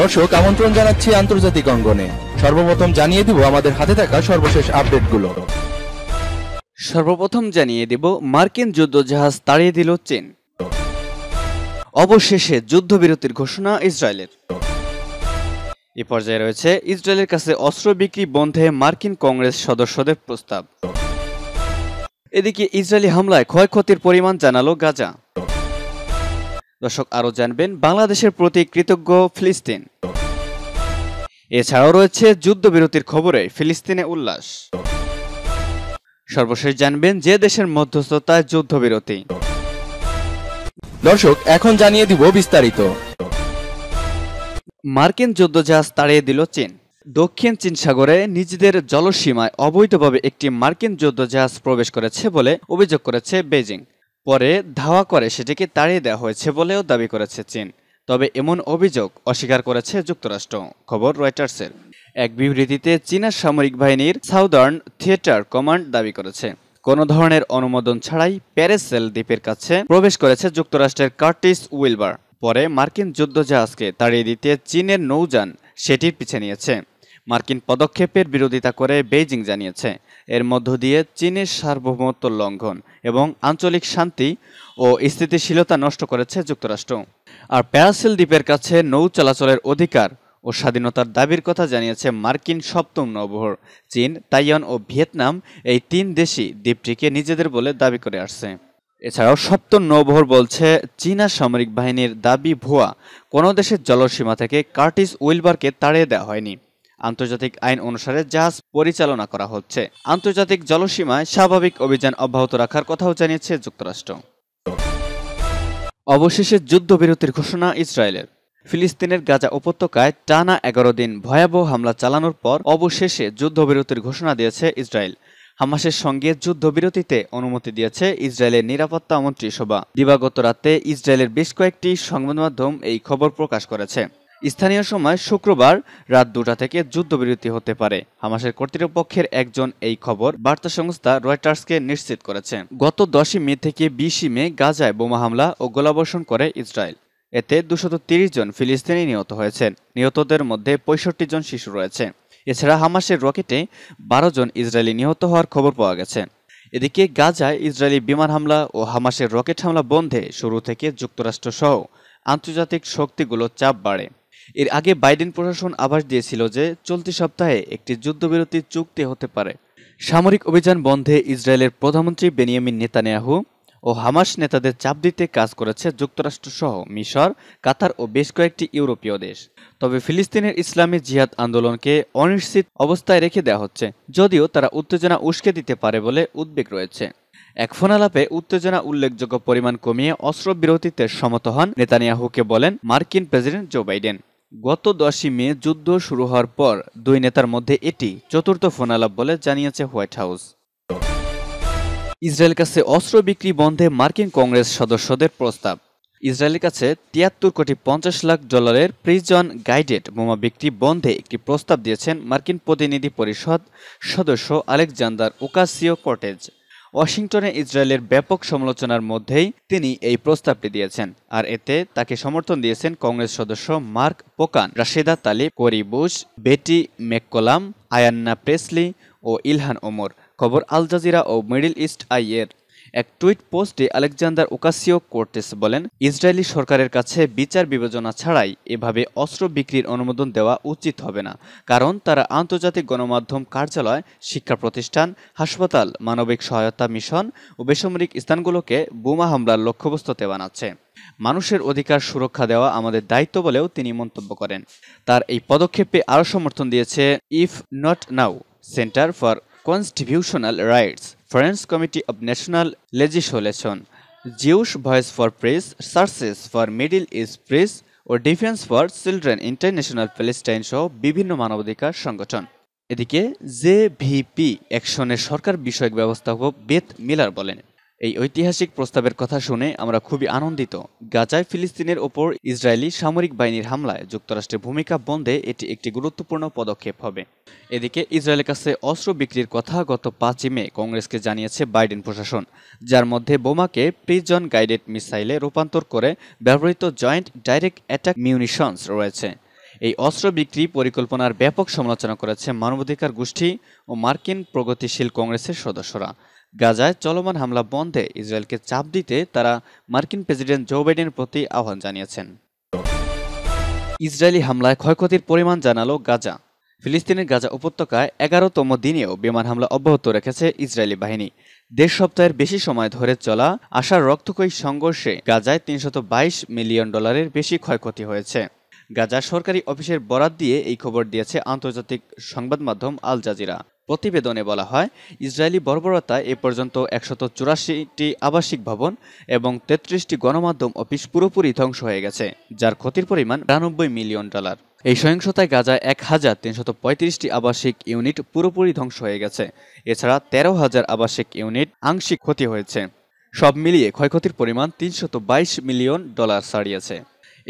দর্শক আমন্ত্রণ জানাচ্ছি আন্তর্জাতিক অঙ্গনে সর্বপ্রথম জানিয়ে দিব আমাদের হাতে থাকা সর্বশেষ আপডেটগুলো সর্বপ্রথম জানিয়ে দিব মার্কিন যুদ্ধজাহাজ তাড়িয়ে দিল চীন অবশেষে যুদ্ধবিরতির ঘোষণা ইসরায়েলের এ পর্যায়ে রয়েছে ইসরায়েলের কাছে অস্ত্র বিক্রি বন্ধে মার্কিন কংগ্রেস সদস্যদের প্রস্তাব এদিকে ইসরায়েলি হামলায় ক্ষয়ক্ষতির পরিমাণ জানালো গাজা দর্শক আরও জানবেন বাংলাদেশের প্রতি কৃতজ্ঞ ফিলিস্তিন এছাড়াও রয়েছে যুদ্ধবিরতির খবরে ফিলিস্তিনে উল্লাস সর্বশেষ জানবেন যে দেশের মধ্যস্থতায় যুদ্ধবিরতি দর্শক এখন জানিয়ে দিব বিস্তারিত মার্কিন যুদ্ধজাহাজ তাড়িয়ে দিল চীন দক্ষিণ চীন সাগরে নিজেদের জলসীমায় অবৈধভাবে একটি মার্কিন যুদ্ধজাহাজ প্রবেশ করেছে বলে অভিযোগ করেছে বেজিং পরে ধাওয়া করে সেটিকে তাড়িয়ে দেওয়া হয়েছে বলেও দাবি করেছে চীন তবে এমন অভিযোগ অস্বীকার করেছে যুক্তরাষ্ট্র খবর রয়টার্সের এক বিবৃতিতে চীনা সামরিক বাহিনীর সাউদার্ন থিয়েটার কমান্ড দাবি করেছে কোনো ধরনের অনুমোদন ছাড়াই প্যারেসেল দ্বীপের কাছে প্রবেশ করেছে যুক্তরাষ্ট্রের কার্টিস উইলবার পরে মার্কিন যুদ্ধজাহাজকে তাড়িয়ে দিতে চীনের নৌযান সেটির পিছে নিয়েছে মার্কিন পদক্ষেপের বিরোধিতা করে বেইজিং জানিয়েছে এর মধ্য দিয়ে চীনের সার্বভৌমত্ব লঙ্ঘন এবং আঞ্চলিক শান্তি ও স্থিতিশীলতা নষ্ট করেছে যুক্তরাষ্ট্র আর প্যারাসেল দ্বীপের কাছে নৌ চলাচলের অধিকার ও স্বাধীনতার দাবির কথা জানিয়েছে মার্কিন সপ্তম নবহর চীন তাইওয়ান ও ভিয়েতনাম এই তিন দেশই দ্বীপটিকে নিজেদের বলে দাবি করে আসছে এছাড়াও সপ্তম নবহর বলছে চীনা সামরিক বাহিনীর দাবি ভুয়া কোনো দেশের জলসীমা থেকে কার্টিস উইলবারকে তাড়িয়ে দেওয়া হয়নি আন্তর্জাতিক আইন অনুসারে জাহাজ পরিচালনা করা হচ্ছে আন্তর্জাতিক জলসীমায় স্বাভাবিক অভিযান অব্যাহত রাখার কথাও জানিয়েছে যুক্তরাষ্ট্র অবশেষে যুদ্ধবিরতির ঘোষণা ইসরায়েলের ফিলিস্তিনের গাজা উপত্যকায় টানা এগারো দিন ভয়াবহ হামলা চালানোর পর অবশেষে যুদ্ধবিরতির ঘোষণা দিয়েছে ইসরায়েল হামাসের সঙ্গে যুদ্ধবিরতিতে অনুমতি দিয়েছে ইসরায়েলের নিরাপত্তা মন্ত্রী সভা দিবাগত রাতে ইসরায়েলের বেশ কয়েকটি সংবাদ মাধ্যম এই খবর প্রকাশ করেছে স্থানীয় সময় শুক্রবার রাত দুটা থেকে যুদ্ধবিরতি হতে পারে হামাসের কর্তৃপক্ষের একজন এই খবর বার্তা সংস্থা রয়টার্সকে নিশ্চিত করেছে গত দশই মে থেকে বিশই মে গাজায় বোমা হামলা ও গোলাবর্ষণ করে ইসরায়েল এতে দুশত জন ফিলিস্তিনি নিহত হয়েছেন নিহতদের মধ্যে পঁয়ষট্টি জন শিশু রয়েছে এছাড়া হামাসের রকেটে বারো জন ইসরায়েলি নিহত হওয়ার খবর পাওয়া গেছে এদিকে গাজায় ইসরায়েলি বিমান হামলা ও হামাসের রকেট হামলা বন্ধে শুরু থেকে যুক্তরাষ্ট্রসহ আন্তর্জাতিক শক্তিগুলো চাপ বাড়ে এর আগে বাইডেন প্রশাসন আভাস দিয়েছিল যে চলতি সপ্তাহে একটি যুদ্ধবিরতি চুক্তি হতে পারে সামরিক অভিযান বন্ধে ইসরায়েলের প্রধানমন্ত্রী বেনিয়ামিন নেতানিয়াহু ও হামাস নেতাদের চাপ দিতে কাজ করেছে যুক্তরাষ্ট্রসহ মিশর কাতার ও বেশ কয়েকটি ইউরোপীয় দেশ তবে ফিলিস্তিনের ইসলামী জিহাদ আন্দোলনকে অনিশ্চিত অবস্থায় রেখে দেওয়া হচ্ছে যদিও তারা উত্তেজনা উস্কে দিতে পারে বলে উদ্বেগ রয়েছে এক ফোনালাপে উত্তেজনা উল্লেখযোগ্য পরিমাণ কমিয়ে অস্ত্রবিরতিতে সমত হন নেতানিয়াহুকে বলেন মার্কিন প্রেসিডেন্ট জো বাইডেন গত দশই মে যুদ্ধ শুরু হওয়ার পর দুই নেতার মধ্যে এটি চতুর্থ ফোনালাপ বলে জানিয়েছে হোয়াইট হাউস ইসরায়েলের কাছে অস্ত্র বিক্রি বন্ধে মার্কিন কংগ্রেস সদস্যদের প্রস্তাব ইসরায়েলের কাছে তিয়াত্তর কোটি পঞ্চাশ লাখ ডলারের প্রিজন গাইডেড বোমা বিক্রি বন্ধে একটি প্রস্তাব দিয়েছেন মার্কিন প্রতিনিধি পরিষদ সদস্য আলেকজান্ডার ওকাসিও কটেজ ওয়াশিংটনে ইসরায়েলের ব্যাপক সমালোচনার মধ্যেই তিনি এই প্রস্তাবটি দিয়েছেন আর এতে তাকে সমর্থন দিয়েছেন কংগ্রেস সদস্য Mark Pocan Rashida Tlaib Cori Bush Betty McCollum Ayanna Pressley ও ইলহান ওমর খবর আল জাজিরা ও মিডিল ইস্ট আইয়ের এক টুইট পোস্টে আলেকজান্ডার ওকাসিও কোর্টেস বলেন ইসরায়েলি সরকারের কাছে বিচার বিবেচনা ছাড়াই এভাবে অস্ত্র বিক্রির অনুমোদন দেওয়া উচিত হবে না কারণ তারা আন্তর্জাতিক গণমাধ্যম কার্যালয় শিক্ষা প্রতিষ্ঠান হাসপাতাল মানবিক সহায়তা মিশন ও বেসামরিক স্থানগুলোকে বোমা হামলার লক্ষ্যবস্তুতে বানাচ্ছে মানুষের অধিকার সুরক্ষা দেওয়া আমাদের দায়িত্ব বলেও তিনি মন্তব্য করেন তার এই পদক্ষেপে আরও সমর্থন দিয়েছে if not now centre for constitutional rights friends committee of national legislation jews voice for press churches for Middle East press ও defence for children international Palestine সহ বিভিন্ন মানবাধিকার সংগঠন এদিকে জেভিপি অ্যাকশনের সরকার বিষয়ক ব্যবস্থাপক বেথ মিলার বলেন এই ঐতিহাসিক প্রস্তাবের কথা শুনে আমরা খুবই আনন্দিত গাজায় ফিলিস্তিনের ওপর ইসরায়েলি সামরিক বাহিনীর হামলায় যুক্তরাষ্ট্রের ভূমিকা বন্ধে এটি একটি গুরুত্বপূর্ণ পদক্ষেপ হবে এদিকে ইসরায়েলের কাছে অস্ত্র বিক্রির কথা গত পাঁচই মে কংগ্রেসকে জানিয়েছে বাইডেন প্রশাসন যার মধ্যে বোমাকে প্রিজন গাইডেড মিসাইলে রূপান্তর করে ব্যবহৃত জয়েন্ট ডাইরেক্ট অ্যাটাক মিউনিশনস রয়েছে এই অস্ত্র বিক্রি পরিকল্পনার ব্যাপক সমালোচনা করেছে মানবাধিকার গোষ্ঠী ও মার্কিন প্রগতিশীল কংগ্রেসের সদস্যরা গাজায় চলমান হামলা বন্ধে ইসরায়েলকে চাপ দিতে তারা মার্কিন প্রেসিডেন্ট জো বাইডেনের প্রতি আহ্বান জানিয়েছেন ইসরায়েলি হামলায় ক্ষয়ক্ষতির পরিমাণ জানালো গাজা ফিলিস্তিনের গাজা উপত্যকায় এগারোতম দিনেও বিমান হামলা অব্যাহত রেখেছে ইসরায়েলি বাহিনী দেড় সপ্তাহের বেশি সময় ধরে চলা আশার রক্তক্ষয়ী সংঘর্ষে গাজায় তিনশত মিলিয়ন ডলারের বেশি ক্ষয়ক্ষতি হয়েছে গাজা সরকারি অফিসের বরাদ দিয়ে এই খবর দিয়েছে আন্তর্জাতিক সংবাদ মাধ্যম আল জাজিরা প্রতিবেদনে বলা হয় ইসরায়েলি বর্বরতা এ পর্যন্ত একশত চুরাশিটি আবাসিক ভবন এবং তেত্রিশটি গণমাধ্যম অফিস পুরোপুরি ধ্বংস হয়ে গেছে যার ক্ষতির পরিমাণ বিরানব্বই মিলিয়ন ডলার এই সহিংসতায় গাজায় এক হাজার তিনশত পঁয়ত্রিশটি আবাসিক ইউনিট পুরোপুরি ধ্বংস হয়ে গেছে এছাড়া তেরো হাজার আবাসিক ইউনিট আংশিক ক্ষতি হয়েছে সব মিলিয়ে ক্ষয়ক্ষতির পরিমাণ তিনশত বাইশ মিলিয়ন ডলার ছাড়িয়েছে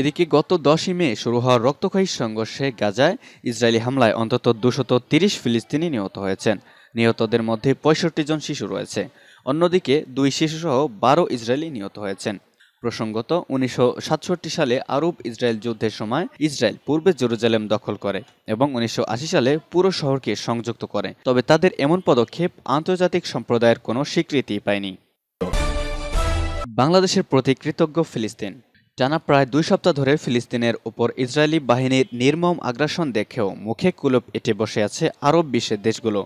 এদিকে গত দশই মে শুরু হওয়া রক্তক্ষয়ী সংঘর্ষে গাজায় ইসরায়েলি হামলায় অন্তত দুশত তিরিশ ফিলিস্তিনি নিহত হয়েছেন নিহতদের মধ্যে পঁয়ষট্টি জন শিশু রয়েছে অন্যদিকে দুই শিশুসহ বারো ইসরায়েলি নিহত হয়েছেন প্রসঙ্গত উনিশশো সালে আরব ইসরায়েল যুদ্ধের সময় ইসরায়েল পূর্বে জেরুজালেম দখল করে এবং উনিশশো সালে পুরো শহরকে সংযুক্ত করে তবে তাদের এমন পদক্ষেপ আন্তর্জাতিক সম্প্রদায়ের কোনো স্বীকৃতি পায়নি বাংলাদেশের প্রতি কৃতজ্ঞ ফিলিস্তিন টানা প্রায় দুই সপ্তাহ ধরে ফিলিস্তিনের ওপর ইসরায়েলি বাহিনীর নির্মম আগ্রাসন দেখেও মুখে কুলপ এটে বসে আছে আরব বিশ্বের দেশগুলো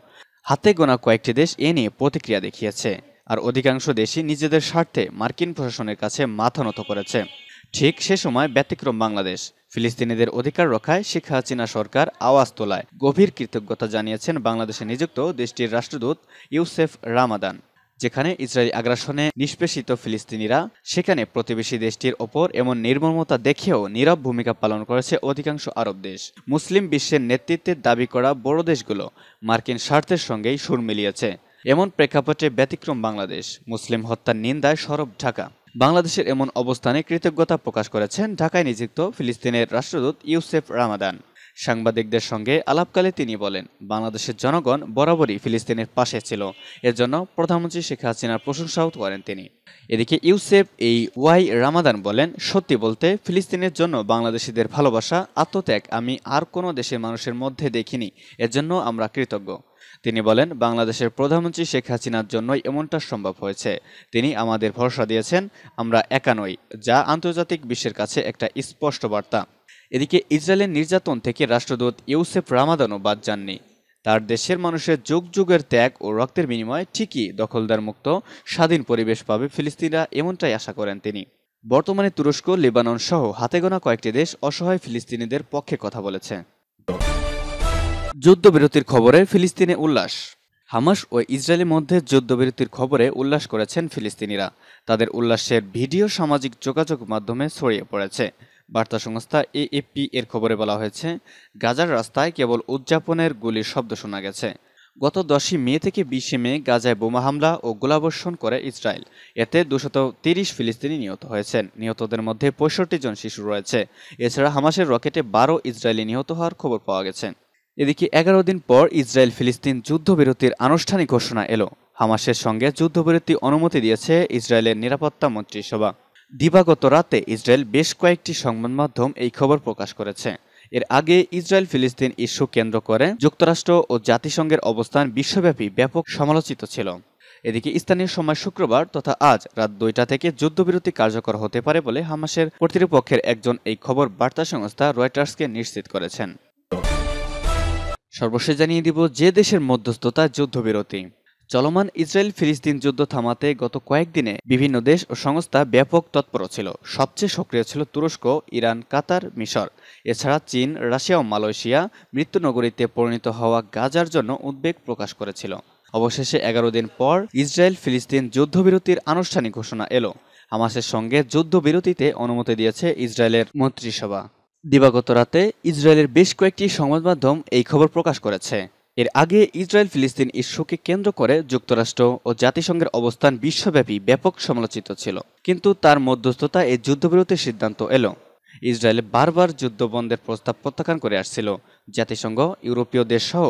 হাতে গোনা কয়েকটি দেশ এ নিয়ে প্রতিক্রিয়া দেখিয়েছে আর অধিকাংশ দেশই নিজেদের স্বার্থে মার্কিন প্রশাসনের কাছে মাথা নত করেছে ঠিক সে সময় ব্যতিক্রম বাংলাদেশ ফিলিস্তিনিদের অধিকার রক্ষায় শেখ হাসিনা সরকার আওয়াজ তোলায় গভীর কৃতজ্ঞতা জানিয়েছেন বাংলাদেশে নিযুক্ত দেশটির রাষ্ট্রদূত ইউসেফ রামাদান যেখানে ইসরায়েলি আগ্রাসনে নিষ্পেষিত ফিলিস্তিনিরা সেখানে প্রতিবেশী দেশটির ওপর এমন নির্মমতা দেখেও নীরব ভূমিকা পালন করেছে অধিকাংশ আরব দেশ মুসলিম বিশ্বের নেতৃত্বের দাবি করা বড় দেশগুলো মার্কিন স্বার্থের সঙ্গেই সুর মিলিয়েছে এমন প্রেক্ষাপটে ব্যতিক্রম বাংলাদেশ মুসলিম হত্যার নিন্দায় সরব ঢাকা বাংলাদেশের এমন অবস্থানে কৃতজ্ঞতা প্রকাশ করেছেন ঢাকায় নিযুক্ত ফিলিস্তিনের রাষ্ট্রদূত ইউসেফ রামাদান সাংবাদিকদের সঙ্গে আলাপকালে তিনি বলেন বাংলাদেশের জনগণ বরাবরই ফিলিস্তিনের পাশে ছিল এর জন্য প্রধানমন্ত্রী শেখ হাসিনার প্রশংসাও করেন তিনি এদিকে ইউসেফ এই ওয়াই রামাদান বলেন সত্যি বলতে ফিলিস্তিনের জন্য বাংলাদেশিদের ভালোবাসা আত্মত্যাগ আমি আর কোনো দেশের মানুষের মধ্যে দেখিনি এর জন্য আমরা কৃতজ্ঞ তিনি বলেন বাংলাদেশের প্রধানমন্ত্রী শেখ হাসিনার জন্যই এমনটা সম্ভব হয়েছে তিনি আমাদের ভরসা দিয়েছেন আমরা একা নই যা আন্তর্জাতিক বিশ্বের কাছে একটা স্পষ্ট বার্তা এদিকে ইসরায়েলের নির্যাতন থেকে রাষ্ট্রদূত ইউসেফ রামাদানও বাদ যাননি তার দেশের মানুষের যুগ যুগের ত্যাগ ও রক্তের বিনিময়ে ঠিকই দখলদার মুক্ত স্বাধীন পরিবেশ পাবে ফিলিস্তিনরা এমনটাই আশা করেন তিনি বর্তমানে তুরস্ক লেবানন সহ হাতে গোনা কয়েকটি দেশ অসহায় ফিলিস্তিনিদের পক্ষে কথা বলেছে যুদ্ধবিরতির খবরে ফিলিস্তিনে উল্লাস হামাস ও ইসরায়েলের মধ্যে যুদ্ধবিরতির খবরে উল্লাস করেছেন ফিলিস্তিনিরা তাদের উল্লাসের ভিডিও সামাজিক যোগাযোগ মাধ্যমে ছড়িয়ে পড়েছে বার্তা সংস্থা এএপি এর খবরে বলা হয়েছে গাজার রাস্তায় কেবল উদযাপনের গুলির শব্দ শোনা গেছে গত দশই মে থেকে বিশে মে গাজায় বোমা হামলা ও গোলাবর্ষণ করে ইসরায়েল এতে দুশত তিরিশ ফিলিস্তিনি নিহত হয়েছেন নিহতদের মধ্যে পঁয়ষট্টি জন শিশু রয়েছে এছাড়া হামাসের রকেটে বারো ইসরায়েলি নিহত হওয়ার খবর পাওয়া গেছে এদিকে এগারো দিন পর ইসরায়েল ফিলিস্তিন যুদ্ধবিরতির আনুষ্ঠানিক ঘোষণা এলো হামাসের সঙ্গে যুদ্ধবিরতি অনুমতি দিয়েছে ইসরায়েলের নিরাপত্তা মন্ত্রিসভা দিবাগত রাতে ইসরায়েল বেশ কয়েকটি সংবাদ মাধ্যম এই খবর প্রকাশ করেছে এর আগে ইসরায়েল ফিলিস্তিন ইস্যু কেন্দ্র করে যুক্তরাষ্ট্র ও জাতিসংঘের অবস্থান বিশ্বব্যাপী ব্যাপক সমালোচিত ছিল এদিকে স্থানীয় সময় শুক্রবার তথা আজ রাত দুইটা থেকে যুদ্ধবিরতি কার্যকর হতে পারে বলে হামাসের কর্তৃপক্ষের একজন এই খবর বার্তা সংস্থা রয়টার্সকে নিশ্চিত করেছেন সর্বশেষ জানিয়ে দিব যে দেশের মধ্যস্থতায় যুদ্ধবিরতি চলমান ইসরায়েল ফিলিস্তিন যুদ্ধ থামাতে গত কয়েকদিনে বিভিন্ন দেশ ও সংস্থা ব্যাপক তৎপর ছিল সবচেয়ে সক্রিয় ছিল তুরস্ক ইরান কাতার মিশর এছাড়া চীন রাশিয়া ও মালয়েশিয়া মৃত্যুনগরীতে পরিণত হওয়া গাজার জন্য উদ্বেগ প্রকাশ করেছিল অবশেষে এগারো দিন পর ইসরায়েল ফিলিস্তিন যুদ্ধবিরতির আনুষ্ঠানিক ঘোষণা এলো হামাসের সঙ্গে যুদ্ধবিরতিতে অনুমতি দিয়েছে ইসরায়েলের মন্ত্রিসভা দিবাগত রাতে ইসরায়েলের বেশ কয়েকটি সংবাদ মাধ্যম এই খবর প্রকাশ করেছে এর আগে ইসরায়েল ফিলিস্তিন ইস্যুকে কেন্দ্র করে যুক্তরাষ্ট্র ও জাতিসংঘের অবস্থান বিশ্বব্যাপী ব্যাপক সমালোচিত ছিল কিন্তু তার মধ্যস্থতা এই যুদ্ধবিরতির সিদ্ধান্ত এলো ইসরায়েল বারবার যুদ্ধবন্ধের প্রস্তাব প্রত্যাখ্যান করে আসছিল জাতিসংঘ ইউরোপীয় দেশসহ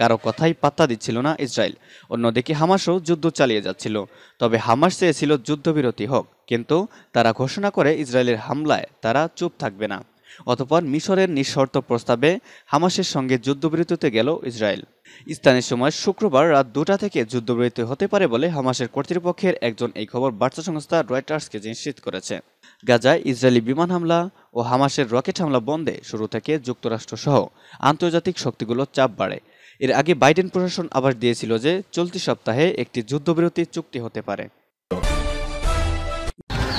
কারো কথাই পাত্তা দিচ্ছিল না ইসরায়েল অন্যদিকে হামাসও যুদ্ধ চালিয়ে যাচ্ছিল তবে হামাস চেয়েছিল যুদ্ধবিরতি হোক কিন্তু তারা ঘোষণা করে ইসরায়েলের হামলায় তারা চুপ থাকবে না অতপর মিশরের নিঃশর্ত প্রস্তাবে হামাসের সঙ্গে যুদ্ধবিরতিতে গেল ইসরায়েল স্থানীয় সময় শুক্রবার রাত দুটা থেকে যুদ্ধবিরতি হতে পারে বলে হামাসের কর্তৃপক্ষের একজন এই খবর বার্তা সংস্থা রয়টার্সকে নিশ্চিত করেছে গাজায় ইসরায়েলি বিমান হামলা ও হামাসের রকেট হামলা বন্ধে শুরু থেকে যুক্তরাষ্ট্র সহ আন্তর্জাতিক শক্তিগুলোর চাপ বাড়ে এর আগে বাইডেন প্রশাসন আবার দিয়েছিল যে চলতি সপ্তাহে একটি যুদ্ধবিরতি চুক্তি হতে পারে